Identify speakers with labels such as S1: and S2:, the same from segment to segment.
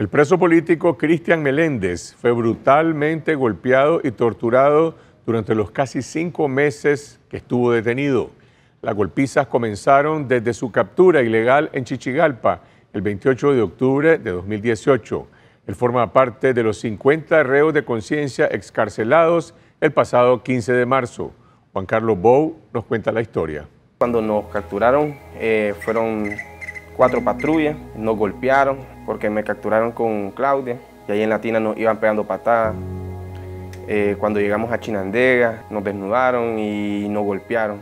S1: El preso político Cristian Meléndez fue brutalmente golpeado y torturado durante los casi cinco meses que estuvo detenido. Las golpizas comenzaron desde su captura ilegal en Chichigalpa el 28 de octubre de 2018. Él forma parte de los 50 reos de conciencia excarcelados el pasado 15 de marzo. Juan Carlos Bou nos cuenta la historia. Cuando nos capturaron eh, fueron cuatro patrullas, nos golpearon, porque me capturaron con Claudia y ahí en Latina nos iban pegando patadas. Eh, cuando llegamos a Chinandega nos desnudaron y nos golpearon.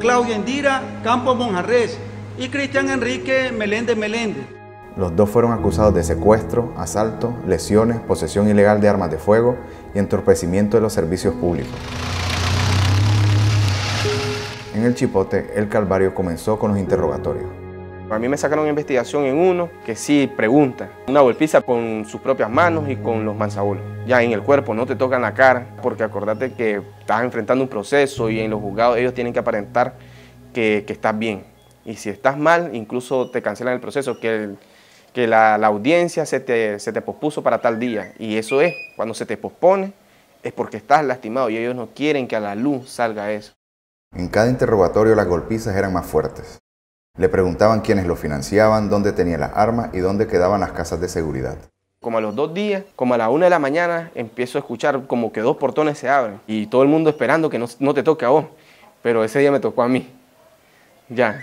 S1: Claudia Endira Campos Monjarres y Cristian Enrique Meléndez Meléndez. Los dos fueron acusados de secuestro, asalto,
S2: lesiones, posesión ilegal de armas de fuego y entorpecimiento de los servicios públicos. En el Chipote, el Calvario comenzó con los interrogatorios.
S1: A mí me sacaron investigación en uno que sí pregunta. Una golpiza con sus propias manos y con los manzabulos. Ya en el cuerpo, no te tocan la cara, porque acordate que estás enfrentando un proceso y en los juzgados ellos tienen que aparentar que, estás bien. Y si estás mal, incluso te cancelan el proceso, que, la, audiencia se te, se te pospuso para tal día. Y eso es, cuando se te pospone, es porque estás lastimado y ellos no quieren que a la luz salga eso.
S2: En cada interrogatorio las golpizas eran más fuertes. Le preguntaban quiénes lo financiaban, dónde tenía las armas y dónde quedaban las casas de seguridad.
S1: Como a los dos días, como a la una de la mañana, empiezo a escuchar como que dos portones se abren y todo el mundo esperando que no, te toque a vos. Pero ese día me tocó a mí. Ya,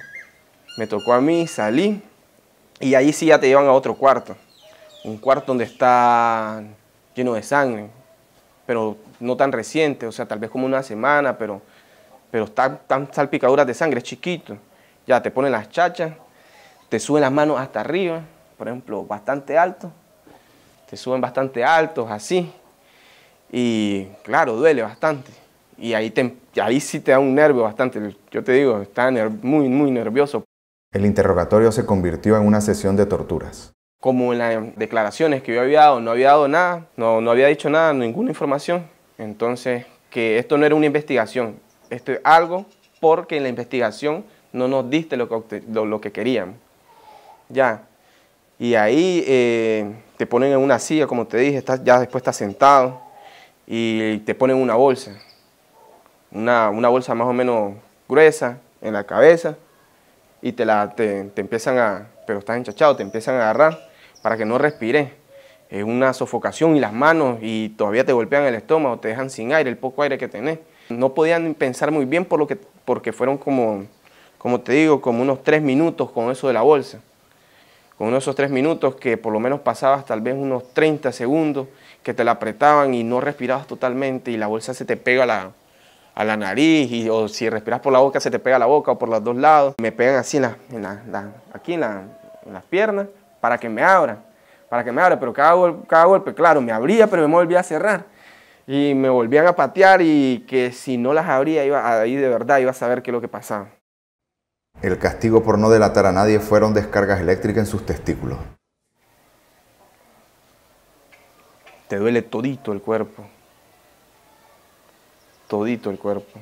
S1: me tocó a mí, salí y ahí sí ya te llevan a otro cuarto. Un cuarto donde está lleno de sangre, pero no tan reciente, o sea, tal vez como una semana, pero, pero tan salpicaduras de sangre, chiquito. Ya te ponen las chachas, te suben las manos hasta arriba, por ejemplo, bastante alto. Te suben bastante altos, así. Y claro, duele bastante. Y ahí, ahí sí te da un nervio bastante. Yo te digo, está muy, muy nervioso.
S2: El interrogatorio se convirtió en una sesión de torturas.
S1: Como en las declaraciones que yo había dado, no había dado nada, no, no había dicho nada, ninguna información. Entonces, que esto no era una investigación, esto es algo porque en la investigación no nos diste lo que, lo, que querían. Ya. Y ahí eh, te ponen en una silla, como te dije, estás, ya después estás sentado y te ponen una bolsa. Una, bolsa más o menos gruesa en la cabeza y te, la, te, empiezan a, pero estás enchachado, te empiezan a agarrar para que no respires. Es una sofocación y las manos y todavía te golpean el estómago, te dejan sin aire, el poco aire que tenés. No podían pensar muy bien por lo que, porque fueron como como te digo, como unos tres minutos con eso de la bolsa. Con uno esos tres minutos que por lo menos pasabas tal vez unos 30 segundos, que te la apretaban y no respirabas totalmente y la bolsa se te pega a la, nariz y, o si respiras por la boca se te pega a la boca o por los dos lados. Me pegan así en aquí en, las piernas para que me abra para que me abra pero cada, cada golpe, claro, me abría pero me volvía a cerrar. Y me volvían a patear y que si no las abría, iba, ahí de verdad iba a saber qué es lo que pasaba.
S2: El castigo por no delatar a nadie fueron descargas eléctricas en sus testículos.
S1: Te duele todito el cuerpo. Todito el cuerpo.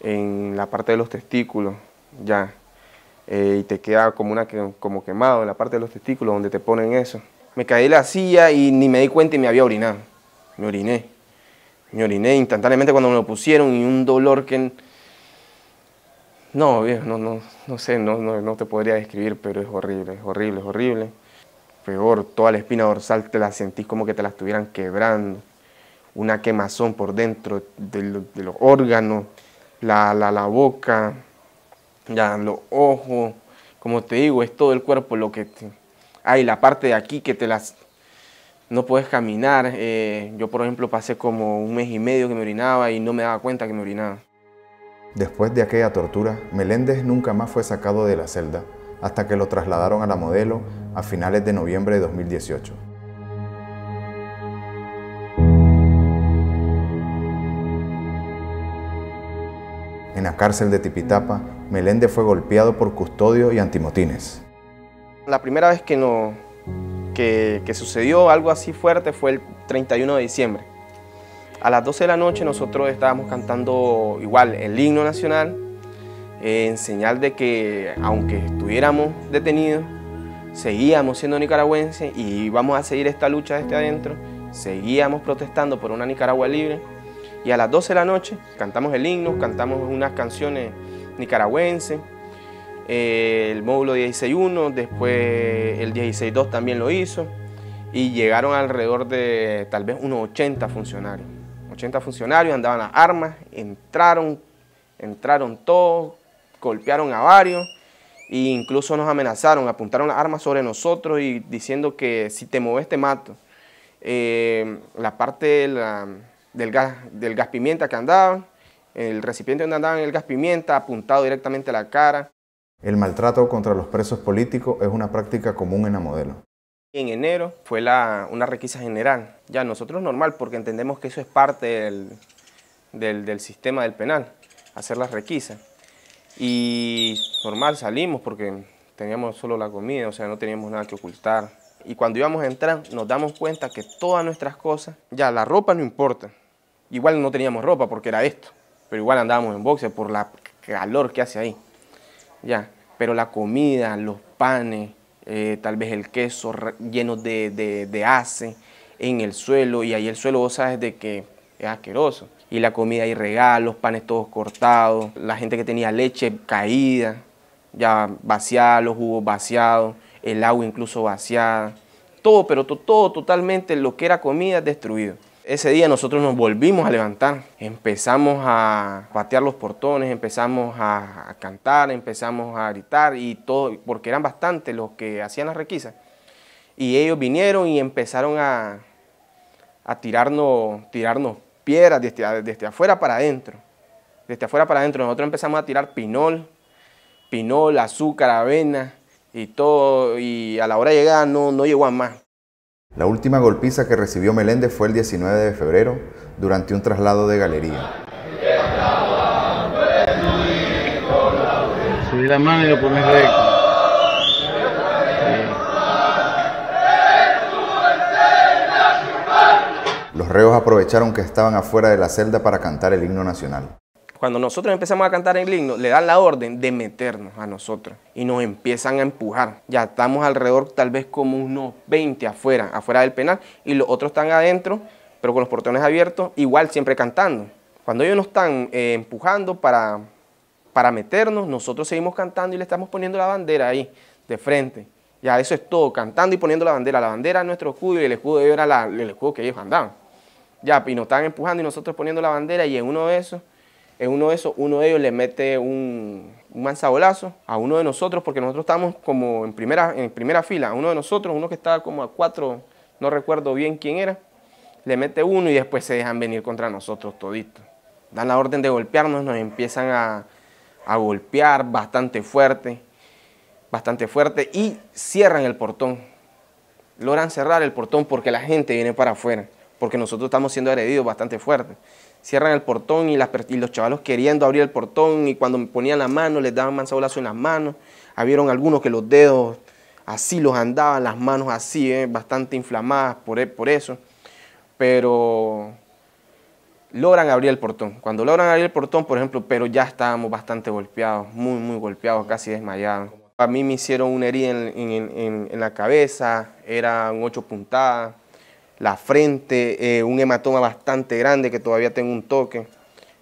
S1: En la parte de los testículos, ya. Eh, y te queda como, una, como quemado en la parte de los testículos donde te ponen eso. Me caí en la silla y ni me di cuenta y me había orinado. Me oriné. Me oriné instantáneamente cuando me lo pusieron y un dolor que no, no, no, no sé, no, no, no te podría describir, pero es horrible, es horrible, es horrible. Peor, toda la espina dorsal te la sentís como que te la estuvieran quebrando. Una quemazón por dentro de, los órganos, la, la, la boca, ya los ojos. Como te digo, es todo el cuerpo lo que... Te... Hay la parte de aquí que te las... No puedes caminar. Eh, yo, por ejemplo, pasé como un mes y medio que me orinaba y no me daba cuenta que me orinaba.
S2: Después de aquella tortura, Meléndez nunca más fue sacado de la celda hasta que lo trasladaron a la modelo a finales de noviembre de 2018. En la cárcel de Tipitapa, Meléndez fue golpeado por custodio y antimotines.
S1: La primera vez que, no, que, que sucedió algo así fuerte fue el 31 de diciembre a las 12 de la noche nosotros estábamos cantando igual el himno nacional, en señal de que aunque estuviéramos detenidos, seguíamos siendo nicaragüenses y íbamos a seguir esta lucha desde adentro, seguíamos protestando por una Nicaragua libre. Y a las 12 de la noche cantamos el himno, cantamos unas canciones nicaragüenses, el módulo 16.1, después el 16.2 también lo hizo y llegaron alrededor de tal vez unos 80 funcionarios. 80 funcionarios, andaban las armas, entraron, entraron todos, golpearon a varios e incluso nos amenazaron, apuntaron las armas sobre nosotros y diciendo que si te mueves te mato. Eh, la parte del, gas, del gas pimienta que andaban, el recipiente donde andaban el gas pimienta apuntado directamente a la cara.
S2: El maltrato contra los presos políticos es una práctica común en la modelo.
S1: En enero fue una requisa general. Ya nosotros normal, porque entendemos que eso es parte del, sistema del penal, hacer las requisas. Y normal salimos porque teníamos solo la comida, o sea, no teníamos nada que ocultar. Y cuando íbamos a entrar, nos damos cuenta que todas nuestras cosas, ya la ropa no importa. Igual no teníamos ropa porque era esto, pero igual andábamos en boxe por la calor que hace ahí. Ya, pero la comida, los panes, eh, tal vez el queso lleno de, de, ace en el suelo y ahí el suelo vos sabes de que es asqueroso. Y la comida y los panes todos cortados, la gente que tenía leche caída, ya vaciada, los jugos vaciados, el agua incluso vaciada. Todo, pero todo totalmente lo que era comida destruido. Ese día nosotros nos volvimos a levantar, empezamos a patear los portones, empezamos a, cantar, empezamos a gritar y todo, porque eran bastantes los que hacían las requisas. Y ellos vinieron y empezaron a, tirarnos, tirarnos piedras desde, afuera para adentro. Desde afuera para adentro nosotros empezamos a tirar pinol, pinol, azúcar, avena y todo, y a la hora de llegar no, no llegó a más.
S2: La última golpiza que recibió Meléndez fue el 19 de febrero durante un traslado de galería.
S1: la mano y lo pones
S2: Los reos aprovecharon que estaban afuera de la celda para cantar el himno nacional.
S1: Cuando nosotros empezamos a cantar el himno, le dan la orden de meternos a nosotros y nos empiezan a empujar. Ya estamos alrededor tal vez como unos 20 afuera, afuera del penal y los otros están adentro, pero con los portones abiertos, igual siempre cantando. Cuando ellos nos están eh, empujando para, para meternos, nosotros seguimos cantando y le estamos poniendo la bandera ahí, de frente. Ya eso es todo, cantando y poniendo la bandera. La bandera es nuestro escudo y el escudo de ellos era el escudo que ellos andaban. Ya, y nos están empujando y nosotros poniendo la bandera y en uno de esos uno de uno de ellos le mete un, manzabolazo a uno de nosotros, porque nosotros estábamos como en primera, en primera fila, uno de nosotros, uno que estaba como a cuatro, no recuerdo bien quién era, le mete uno y después se dejan venir contra nosotros toditos. Dan la orden de golpearnos, nos empiezan a, a golpear bastante fuerte, bastante fuerte, y cierran el portón. Logran cerrar el portón porque la gente viene para afuera porque nosotros estamos siendo heredidos bastante fuerte. Cierran el portón y, los chavalos queriendo abrir el portón y cuando me ponían la mano les daban manzabolazo en las manos. Habieron algunos que los dedos así los andaban, las manos así, eh, bastante inflamadas por, e-, por eso. Pero logran abrir el portón. Cuando logran abrir el portón, por ejemplo, pero ya estábamos bastante golpeados, muy, muy golpeados, casi desmayados. A mí me hicieron una herida en, la cabeza, eran ocho puntadas la frente, eh, un hematoma bastante grande que todavía tengo un toque,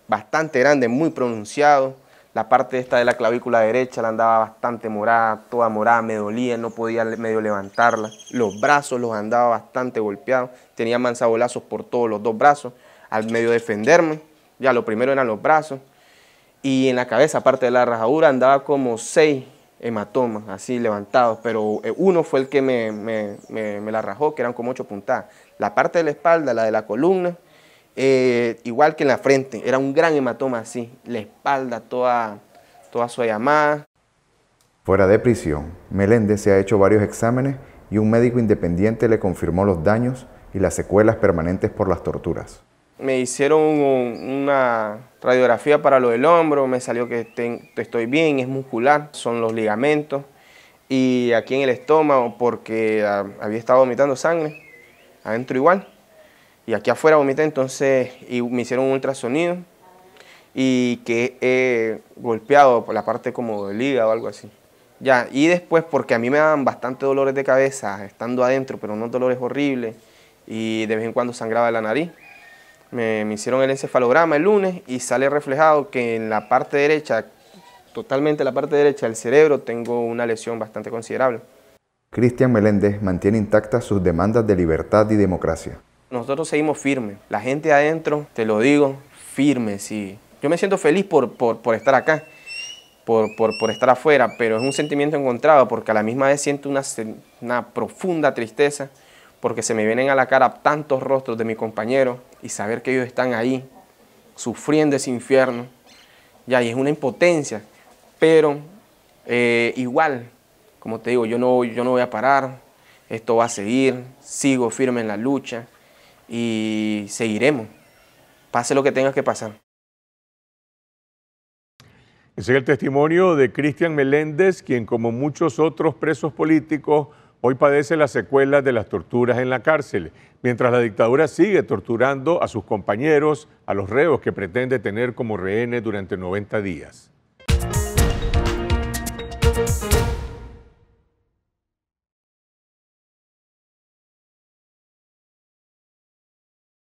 S1: bastante grande, muy pronunciado. La parte esta de la clavícula derecha la andaba bastante morada, toda morada, me dolía, no podía medio levantarla. Los brazos los andaba bastante golpeados, tenía manzabolazos por todos los dos brazos. Al medio defenderme, ya lo primero eran los brazos. Y en la cabeza, aparte de la rajadura, andaba como seis hematomas, así levantados, pero eh, uno fue el que me, me, la rajó, que eran como ocho puntadas. La parte de la espalda, la de la columna, eh, igual que en la frente, era un gran hematoma así, la espalda toda, toda su llamada.
S2: Fuera de prisión, Meléndez se ha hecho varios exámenes y un médico independiente le confirmó los daños y las secuelas permanentes por las torturas
S1: me hicieron una radiografía para lo del hombro, me salió que estoy bien, es muscular, son los ligamentos y aquí en el estómago porque ah, había estado vomitando sangre, adentro igual, y aquí afuera vomité, entonces y me hicieron un ultrasonido y que he golpeado por la parte como del hígado o algo así. Ya, y después porque a mí me daban bastante dolores de cabeza estando adentro, pero no dolores horribles y de vez en cuando sangraba la nariz me, hicieron el encefalograma el lunes y sale reflejado que en la parte derecha, totalmente la parte derecha del cerebro, tengo una lesión bastante considerable.
S2: Cristian Meléndez mantiene intactas sus demandas de libertad y democracia.
S1: Nosotros seguimos firmes. La gente adentro, te lo digo, firme, sí. Yo me siento feliz por, estar acá, por, estar afuera, pero es un sentimiento encontrado porque a la misma vez siento una, una profunda tristeza porque se me vienen a la cara tantos rostros de mis compañeros y saber que ellos están ahí sufriendo ese infierno, ya, y es una impotencia, pero eh, igual, como te digo, yo no, yo no voy a parar, esto va a seguir, sigo firme en la lucha y seguiremos, pase lo que tenga que pasar. Ese es el testimonio de Cristian Meléndez, quien como muchos otros presos políticos hoy padece las secuelas de las torturas en la cárcel, mientras la dictadura sigue torturando a sus compañeros, a los reos que pretende tener como rehenes durante 90 días.